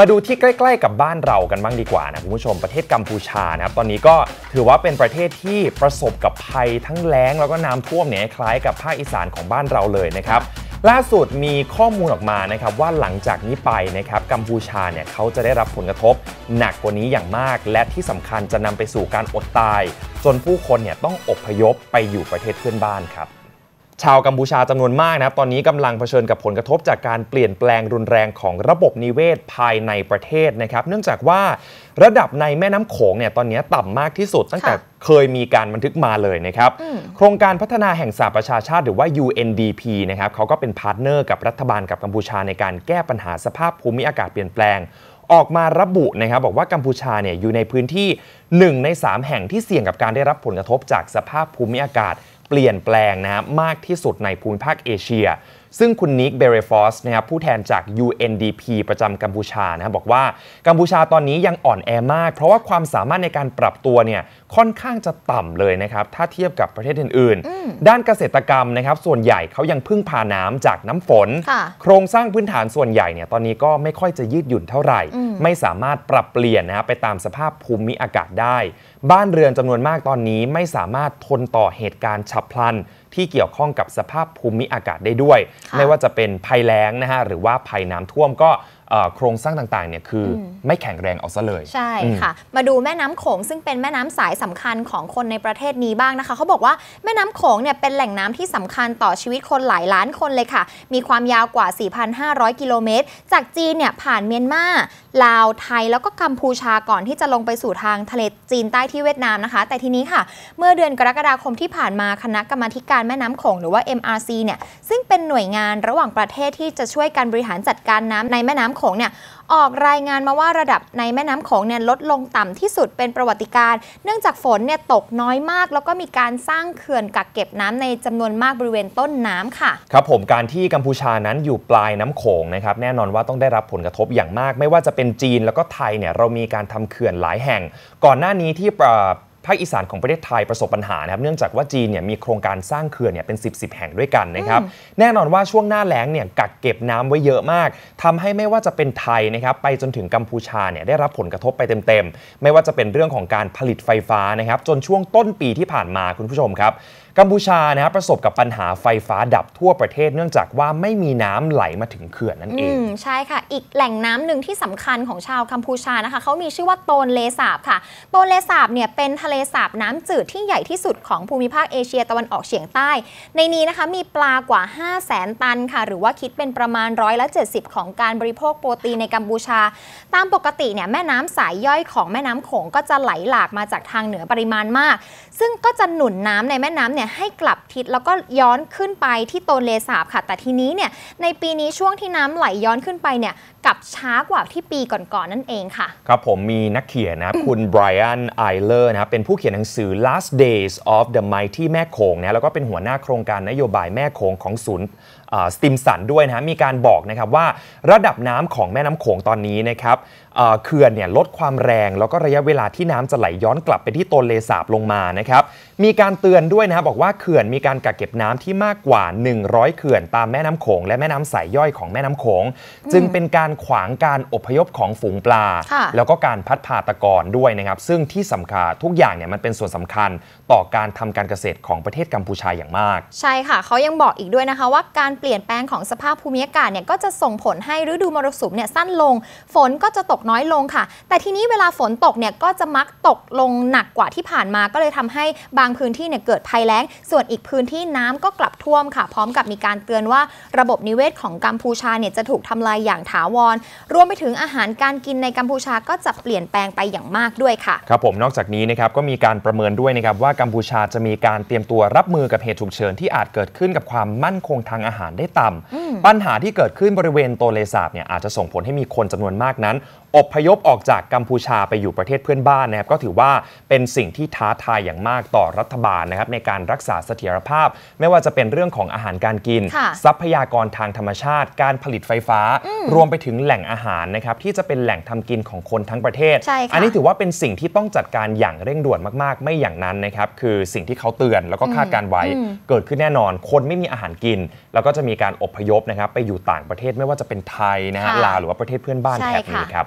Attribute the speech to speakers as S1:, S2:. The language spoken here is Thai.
S1: มาดูที่ใกล้ๆกับบ้านเรากันบ้างดีกว่านะคุณผู้ชมประเทศกัมพูชานะครับตอนนี้ก็ถือว่าเป็นประเทศที่ประสบกับภัยทั้งแล้งแล้วก็น้ำท่วมเนี่ยคล้ายกับภาคอีสานของบ้านเราเลยนะครับล่าสุดมีข้อมูลออกมานะครับว่าหลังจากนี้ไปนะครับกัมพูชาเนี่ยเขาจะได้รับผลกระทบหนักกว่านี้อย่างมากและที่สำคัญจะนำไปสู่การอดตาย จนผู้คนเนี่ยต้องอพยพไปอยู่ประเทศเพื่อนบ้านครับชาวกัมพูชาจำนวนมากนะครับตอนนี้กำลังเผชิญกับผลกระทบจากการเปลี่ยนแปลงรุนแรงของระบบนิเวศภายในประเทศนะครับเนื่องจากว่าระดับในแม่น้ำโขงเนี่ยตอนนี้ต่ำมากที่สุด ตั้งแต่เคยมีการบันทึกมาเลยนะครับ โครงการพัฒนาแห่งสหประชาชาติหรือว่า UNDP นะครับเขาก็เป็นพาร์ทเนอร์กับรัฐบาลกับกัมพูชาในการแก้ปัญหาสภาพภูมิอากาศเปลี่ยนแปลงออกมาระบุนะครับบอกว่ากัมพูชาเนี่ยอยู่ในพื้นที่1ใน3 แห่งที่เสี่ยงกับการได้รับผลกระทบจากสภาพภูมิอากาศเปลี่ยนแปลงนะมากที่สุดในภูมิภาคเอเชียซึ่งคุณนิกเบเรฟอสนะครับผู้แทนจาก UNDP ประจำกัมพูชานะครับ บอกว่ากัมพูชาตอนนี้ยังอ่อนแอมาก เพราะว่าความสามารถในการปรับตัวเนี่ยค่อนข้างจะต่ำเลยนะครับ ถ้าเทียบกับประเทศอื่น ๆ ด้านเกษตรกรรมนะครับส่วนใหญ่เขายังพึ่งพาน้ำจากน้ำฝน โครงสร้างพื้นฐานส่วนใหญ่เนี่ยตอนนี้ก็ไม่ค่อยจะยืดหยุ่นเท่าไหร่ ไม่สามารถปรับเปลี่ยนนะครับไปตามสภาพภูมิอากาศได้ บ้านเรือนจำานวนมากตอนนี้ไม่สามารถทนต่อเหตุการณ์ฉับพลันที่เกี่ยวข้องกับสภาพภูมิอากาศได้ด้วย ไม่ว่าจะเป็นภัยแล้งนะฮะหรือว่าภัยน้ำท่วมก็โครงสร้างต่างๆ เนี่ยคือไม่แข็งแรงเอาซะเลยใช่ค่ะ
S2: มาดูแม่น้ำโขงซึ่งเป็นแม่น้ำสายสำคัญของคนในประเทศนี้บ้างนะคะ เขาบอกว่าแม่น้ำโขงเนี่ยเป็นแหล่งน้ำที่สำคัญต่อชีวิตคนหลายล้านคนเลยค่ะ มีความยาวกว่า 4,500 กิโลเมตร จากจีนเนี่ยผ่านเมียนมาลาวไทยแล้วก็กัมพูชาก่อนที่จะลงไปสู่ทางทะเลจีนใต้ที่เวียดนามนะคะ แต่ทีนี้ค่ะ เมื่อเดือนกรกฎาคมที่ผ่านมาคณะกรรมาการแม่น้ำโขงหรือว่า MRC เนี่ยซึ่งเป็นหน่วยงานระหว่างประเทศที่จะช่วยการบริหารจัดการน้ำในแม่น้ำโขขงเนี่ยออกรายงานมาว่าระดับในแม่น้ำโขงเนี่ยลดลงต่ำที่สุดเป็นประวัติการ เนื่องจากฝนเนี่ยตกน้อยมาก แล้วก็มีการสร้างเขื่อนกักเก็บน้ำในจำนวนมากบริเวณต้นน้ำค่ะ
S1: ครับผมการที่กัมพูชานั้นอยู่ปลายน้ำโขงนะครับแน่นอนว่าต้องได้รับผลกระทบอย่างมาก ไม่ว่าจะเป็นจีนแล้วก็ไทยเนี่ยเรามีการทำเขื่อนหลายแห่ง ก่อนหน้านี้ที่ภาคอีสานของประเทศไทยประสบปัญหานะครับ เนื่องจากว่าจีนเนี่ยมีโครงการสร้างเขื่อนเนี่ยเป็น 10บแห่งด้วยกันนะครับแน่นอนว่าช่วงหน้าแล้งเนี่ยกักเก็บน้ำไว้เยอะมาก ทำให้ไม่ว่าจะเป็นไทยนะครับไปจนถึงกัมพูชาเนี่ยได้รับผลกระทบไปเต็มๆ ไม่ว่าจะเป็นเรื่องของการผลิตไฟฟ้านะครับจนช่วงต้นปีที่ผ่านมาคุณผู้ชมครับกัมพูชานะครับประสบกับปัญหาไฟฟ้าดับทั่วประเทศเนื่องจากว่าไม่มีน้ำไหลมาถึงเขื่อนนั่นเอง
S2: ใช่ค่ะอีกแหล่งน้ำหนึ่งที่สำคัญของชาวกัมพูชานะคะเขามีชื่อว่าโตนเลสาบค่ะ โตนเลสาบเนี่ยเป็นทะเลสาบน้ำจืดที่ใหญ่ที่สุดของภูมิภาคเอเชียตะวันออกเฉียงใต้ ในนี้นะคะมีปลากว่า 5 0 0แสนตันค่ะหรือว่าคิดเป็นประมาณร้อยละ70ของการบริโภคโปรตีนในกัมพูชา ตามปกติเนี่ยแม่น้ำสายย่อยของแม่น้ำโขงก็จะไหลหลากมาจากทางเหนือปริมาณมาก ซึ่งก็จะหนุนน้ำในแม่น้ำเนี่ยเนี่ยให้กลับทิศแล้วก็ย้อนขึ้นไปที่โตนเลสาบค่ะ แต่ทีนี้เนี่ยในปีนี้ช่วงที่น้ำไหลย้อนขึ้นไปเนี่ยกับช้ากว่าที่ปีก่อนๆนนั่นเองค่ะ
S1: ครับผมมีนักเขียนนะคุณไบรอันไอเลอร์นะครับ เป็นผู้เขียนหนังสือ Last Days of the Mighty แม่โขงนะแล้วก็เป็นหัวหน้าโครงการนโยบายแม่โขงของศูนย์สติมสันด้วยนะมีการบอกนะครับว่าระดับน้ำของแม่น้ำโขงตอนนี้นะครับเขื่อนเนี่ยลดความแรงแล้วก็ระยะเวลาที่น้ำจะไหลย้อนกลับไปที่ตนเลสาบลงมานะครับ มีการเตือนด้วยนะบอกว่าเขื่อนมีการกักเก็บน้ำที่มากกว่า 100 เขื่อนตามแม่น้ำโขงและแม่น้ำสายย่อยของแม่น้ำโขงจึงเป็นการขวางการอพยพของฝูงปลา แล้วก็การพัดพาตะกอนด้วยนะครับ ซึ่งที่สำคัญทุกอย่างเนี่ยมันเป็นส่วนสำคัญต่อการทำการเกษตรของประเทศกัมพูชาอย่างมาก
S2: ใช่ค่ะเขายังบอกอีกด้วยนะคะว่าการเปลี่ยนแปลงของสภาพภูมิอากาศเนี่ยก็จะส่งผลให้ฤดูมรสุมเนี่ยสั้นลง ฝนก็จะตกน้อยลงค่ะ แต่ทีนี้เวลาฝนตกเนี่ยก็จะมักตกลงหนักกว่าที่ผ่านมาก็เลยทำให้บางพื้นที่เนี่ยเกิดภัยแล้งส่วนอีกพื้นที่น้ำก็กลับท่วมค่ะพร้อมกับมีการเตือนว่าระบบนิเวศของกัมพูชาเนี่ยจะถูกทำลายอย่างถาวร รวมไปถึงอาหารการกินในกัมพูชาก็จะเปลี่ยนแปลงไปอย่างมากด้วยค่ะ
S1: ครับผมนอกจากนี้นะครับก็มีการประเมินด้วยนะครับว่ากัมพูชาจะมีการเตรียมตัวรับมือกับเหตุฉุกเฉินที่อาจเกิดขึ้นกับความมั่นคงทางอาหารได้ต่ำ ปัญหาที่เกิดขึ้นบริเวณโตเลสาบเนี่ยอาจจะส่งผลให้มีคนจำนวนมากนั้นอบพยพออกจากกัมพูชาไปอยู่ประเทศเพื่อนบ้านนะครับ ก็ถือว่าเป็นสิ่งที่ท้าทายอย่างมากต่อรัฐบาลนะครับในการรักษาเสถียรภาพ ไม่ว่าจะเป็นเรื่องของอาหารการกิน ทรัพยากรทางธรรมชาติ การผลิตไฟฟ้า รวมไปถึงแหล่งอาหารนะครับที่จะเป็นแหล่งทำกินของคนทั้งประเทศ อันนี้ถือว่าเป็นสิ่งที่ต้องจัดการอย่างเร่งด่วนมาก ๆ ไม่อย่างนั้นนะครับคือสิ่งที่เขาเตือนแล้วก็คาดการไว้ เกิดขึ้นแน่นอน คนไม่มีอาหารกิน แล้วก็จะมีการอบพยพนะครับ ไปอยู่ต่างประเทศไม่ว่าจะเป็นไทยนะฮะลาวหรือว่าประเทศเพื่อนบ้านแถบนี้ครับ